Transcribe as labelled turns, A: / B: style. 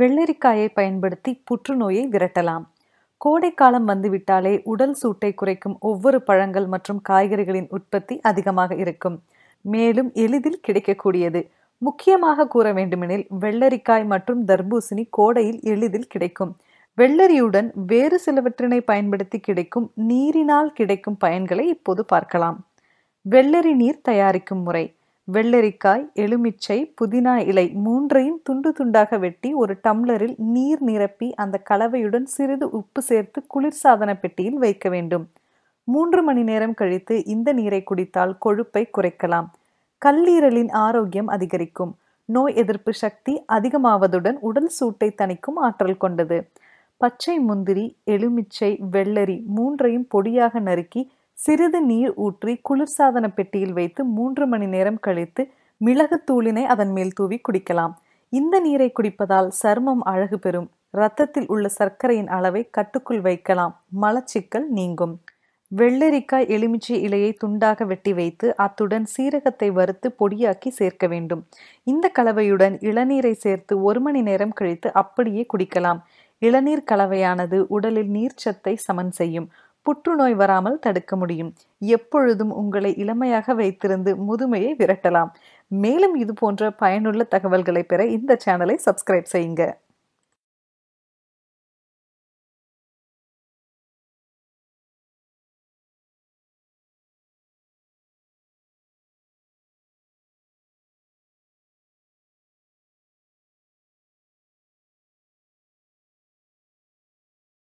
A: வெள்ளரிக்காயை பயன்படுத்தி புற்றுநோயை விரட்டலாம் கோடைக்காலம் வந்துவிட்டாலே உடல் சூட்டை குறைக்கும் ஒவ்வொரு பழங்கள் மற்றும் காய்கறிகளின் உற்பத்தி அதிகமாக இருக்கும் மேலும் எளிதில் கிடைக்கக்கூடியது முக்கியமாக கூற வேண்டுமெனில் வெள்ளரிக்காய் மற்றும் தர்பூசணி கோடையில் எளிதில் கிடைக்கும் வெள்ளரியுடன் வேறு சிலவற்றினை பயன்படுத்தி கிடைக்கும் நீரினால் கிடைக்கும் பயன்களை இப்போது பார்க்கலாம் வெள்ளரி நீர் தயாரிக்கும் முறை வெள்ளரிக்காய் எலுமிச்சை புதினா இலை மூன்றையும் துண்டு துண்டாக வெட்டி ஒரு டம்ளரில் நீர் நிரப்பி அந்த கலவையுடன் சிறிது உப்பு சேர்த்து குளிர்சாதன பெட்டியில் வைக்க வேண்டும் மூன்று மணி நேரம் கழித்து இந்த நீரை குடித்தால் கொழுப்பை குறைக்கலாம் கல்லீரலின் ஆரோக்கியம் அதிகரிக்கும் நோய் எதிர்ப்பு சக்தி அதிகமாவதுடன் உடல் சூட்டை தணிக்கும் ஆற்றல் கொண்டது பச்சை முந்திரி எலுமிச்சை வெள்ளரி மூன்றையும் பொடியாக நறுக்கி சிறிது நீர் ஊற்றி குளிர்சாதன பெட்டியில் வைத்து மூன்று மணி நேரம் கழித்து மிளகு தூளினை அதன் மேல் தூவி குடிக்கலாம் இந்த நீரை குடிப்பதால் சருமம் அழகு பெறும் இரத்தத்தில் உள்ள சர்க்கரையின் அளவை கட்டுக்குள் வைக்கலாம் மலச்சிக்கல் நீங்கும் வெள்ளரிக்காய் எலுமிச்சை இலையை துண்டாக வெட்டி வைத்து அத்துடன் சீரகத்தை வறுத்து பொடியாக்கி சேர்க்க வேண்டும் இந்த கலவையுடன் இளநீரை சேர்த்து ஒரு மணி நேரம் கழித்து அப்படியே குடிக்கலாம் இளநீர் கலவையானது உடலில் நீர்ச்சத்தை சமன் செய்யும் புற்றுநோய் வராமல் தடுக்க முடியும் எப்பொழுதும் உங்களை இளமையாக வைத்திருந்து முதுமையை விரட்டலாம் மேலும் இது போன்ற பயனுள்ள தகவல்களை பெற இந்த சேனலை சப்ஸ்கிரைப் செய்யுங்க